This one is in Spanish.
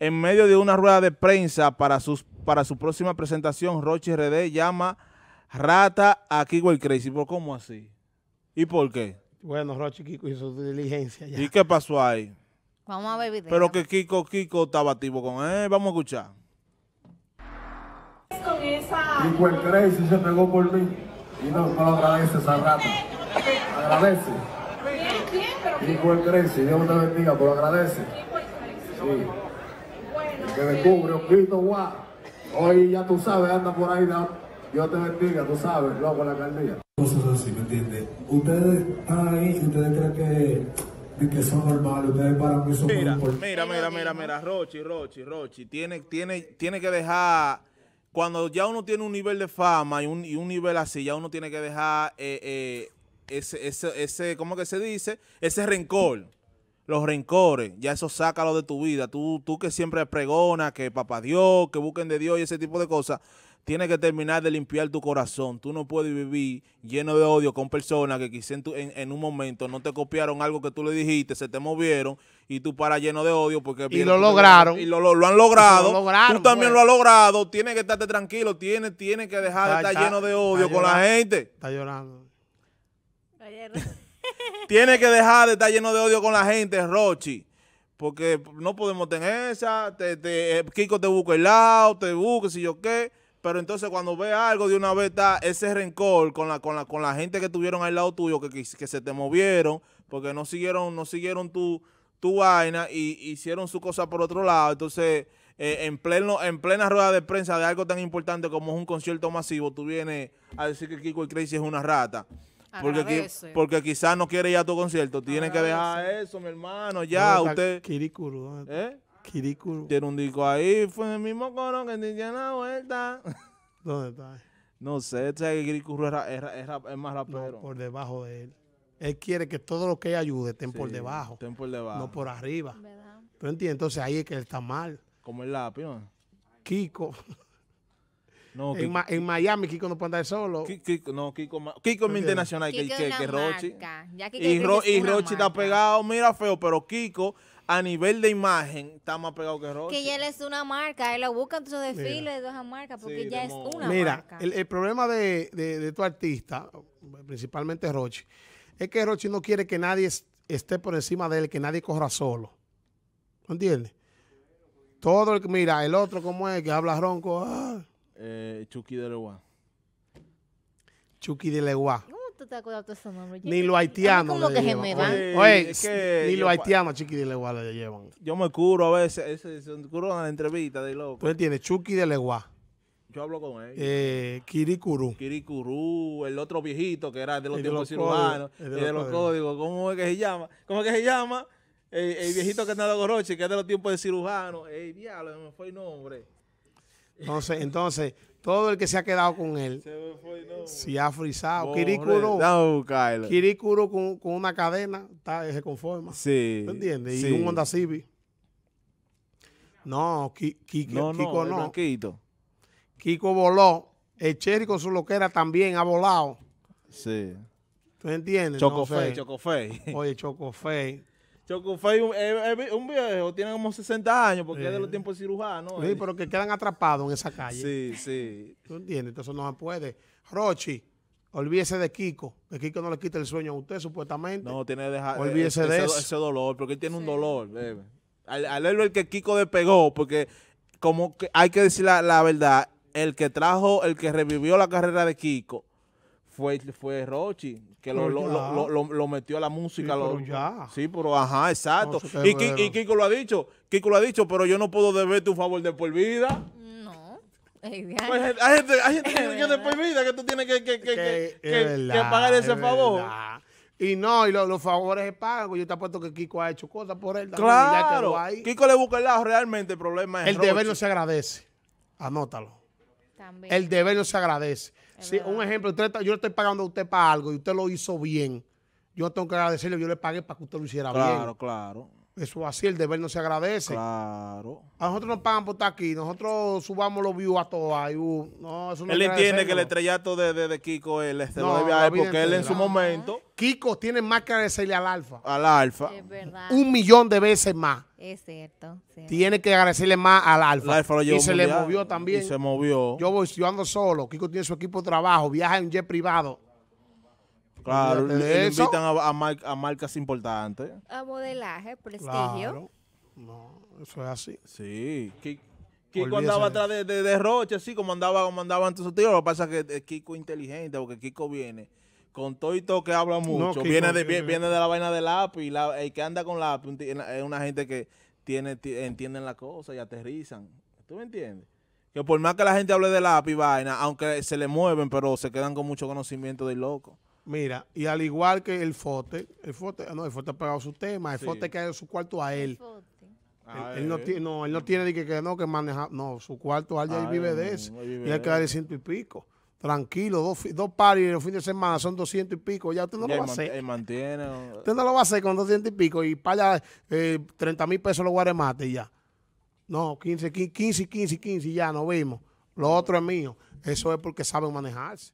En medio de una rueda de prensa para, sus, para su próxima presentación, Roche RD llama rata a Kiko el Crazy. por cómo así? ¿Y por qué? Bueno, Roche Kiko hizo su diligencia ¿Y qué pasó ahí? Vamos a ver Pero que Kiko, Kiko estaba tipo con él. Eh, vamos a escuchar. Kiko el Crazy se pegó por mí. Y no, no lo agradece esa rata. Agradece. Bien, Kiko el Crazy, Dios te bendiga, pero agradece. Sí que descubre pito Guá. Hoy ya tú sabes, anda por ahí, ¿no? Dios te bendiga, tú sabes, loco la caldía. Cosas así, ¿me entiendes? Ustedes están ahí, ustedes creen que que son normales. Ustedes para mí son mira, mira, mira, mira, mira, Rochi, Rochi, Rochi. Tiene, tiene, tiene que dejar. Cuando ya uno tiene un nivel de fama y un, y un nivel así, ya uno tiene que dejar eh, eh, ese, ese, ese, ¿cómo que se dice? Ese rencor los rencores, ya eso sácalo de tu vida. Tú, tú que siempre pregonas que papá Dios, que busquen de Dios y ese tipo de cosas, tienes que terminar de limpiar tu corazón. Tú no puedes vivir lleno de odio con personas que quizás en, un momento no te copiaron algo que tú le dijiste, se te movieron y tú para lleno de odio porque... Y lo lograron. Y lo, han logrado. tú también pues. lo has logrado. Tienes que estarte tranquilo. Tienes, que dejar de estar lleno de odio con la gente. Está llorando tiene que dejar de estar lleno de odio con la gente, Rochi. Porque no podemos tener esa. Te, te, eh, Kiko te busca el lado, te busca, si yo qué. Pero entonces cuando ve algo de una vez ese rencor con la, con la, con la gente que tuvieron al lado tuyo, que, que, se te movieron, porque no siguieron, no siguieron tu, tu vaina y hicieron su cosa por otro lado. Entonces, eh, en, pleno, en plena rueda de prensa de algo tan importante como es un concierto masivo, tú vienes a decir que Kiko y Crazy es una rata. Porque, quizás no quiere ir a tu concierto. Tiene que dejar eso, mi hermano. Ya, usted. ¿Eh? Tiene un disco ahí. Fue el mismo coro que tiene la vuelta. ¿Dónde está? No sé, este es, más rapero. por debajo de él. Él quiere que todo lo que ayude estén por debajo. Estén por debajo. No por arriba. ¿Verdad? Entonces ahí es que él está mal. Como el lápiz, Kiko. No, en, Miami, Kiko no puede andar solo. Kiko, no, Kiko, Kiko es internacional que, que, Rochi. Y, Rochi está pegado, mira feo, pero Kiko a nivel de imagen está más pegado que Rochi. Que ya él es una marca, él lo busca en los desfiles de dos marcas porque ya es una marca. Mira, el, problema de, de, tu artista, principalmente Rochi, es que Rochi no quiere que nadie esté por encima de él, que nadie corra solo. ¿Entiendes? Todo el que, mira, el otro como es, que habla ronco, ah, eh, Chucky de Legua Chucky de Leguá. ¿Tú te acuerdas de ese nombre? Ni lo haitiano Oye, que ni lo haitiano Chucky de Leguá le llevan. Yo me curo a veces, se curo en la entrevista de Tú entiendes, Chucky de Legua Yo hablo con él. eh, Kirikuru. Kirikuru, el otro viejito que era de los tiempos cirujanos, de los códigos, ¿cómo es que se llama? ¿Cómo es que se llama? El, viejito que está en la Goroche, que es de los tiempos de cirujano. El diablo, me fue el nombre. Entonces, entonces, todo el que se ha quedado con él se, ha frisado. Kirikuro, Kirikuro con, una cadena se conforma. Sí. entiendes? Y un Honda Civic. No, Kiko no. Kiko voló. El Cherry con su loquera también ha volado. Sí. ¿Tú entiendes? Chocofey. Oye, Chocofei. Chocofay es eh, eh, un viejo, tiene como 60 años porque es de los tiempos cirujanos. Sí, pero que quedan atrapados en esa calle. Sí, sí. ¿Tú entiendes? Entonces no se puede. Rochi, olvídese de Kiko. Que Kiko no le quita el sueño a usted, supuestamente. No, tiene que dejar. Eh, de ese dolor, porque él tiene un dolor. Al, verlo el que Kiko despegó, porque como que hay que decir la, la verdad, el que trajo, el que revivió la carrera de Kiko fue, fue Rochi, que lo, lo, metió a la música. Sí, pero Sí, pero ajá, exacto. y, Kiko, lo ha dicho, Kiko lo ha dicho, pero yo no puedo deberte un favor de por vida. No. hay gente, hay gente que después de vida que tú tienes que, que, que, que, pagar ese favor. Y no, y los favores se pagan. Yo te apuesto que Kiko ha hecho cosas por él. claro. Kiko le busca el lado. Realmente el problema es El deber no se agradece. Anótalo. El deber no se agradece. Si, un ejemplo, yo le estoy pagando a usted para algo y usted lo hizo bien. Yo tengo que agradecerle, yo le pagué para que usted lo hiciera bien. Claro, claro. Eso así, el deber no se agradece. Claro. A nosotros nos pagan por estar aquí, nosotros subamos los views a todos. Uh, no, él entiende que el estrellato de, de, Kiko él no, porque él en su momento Kiko tiene más que agradecerle al Alfa. Al Alfa. Es verdad. Un millón de veces más. Es cierto. Tiene que agradecerle más al Alfa. Alfa lo llevó y se le movió también. Y se movió. Yo voy, yo ando solo. Kiko tiene su equipo de trabajo, viaja en jet privado. Claro, le, invitan a, marcas importantes. A modelaje, prestigio. Claro. No, eso es así. Sí. Kiko, andaba atrás de, derroche, de así como andaba, como su tío. Lo que pasa es que eh, Kiko es inteligente, porque Kiko viene con todo y todo que habla mucho, viene, de, viene de la vaina del lápiz. La, el que anda con la es una gente que tiene entienden la cosa y aterrizan. ¿Tú me entiendes? Que por más que la gente hable de lápiz, vaina, aunque se le mueven, pero se quedan con mucho conocimiento del loco. Mira, y al igual que el Fote, el Fote, ah, no, el Fote ha pegado su tema, el Fote que en su cuarto a él. Ah, él, no eh. no, él no tiene ni que, no, que maneja, no, su cuarto a él ah, vive de eso. y él queda de ciento y pico. Tranquilo, dos, dos en el fin de semana son 200 y pico. Ya usted no lo va a hacer. mantiene. Usted no lo va a hacer con 200 y pico y para eh, 30 mil pesos los guaremates ya. No, 15, 15, 15, 15, ya nos vimos. Lo otro es mío. Eso es porque saben manejarse.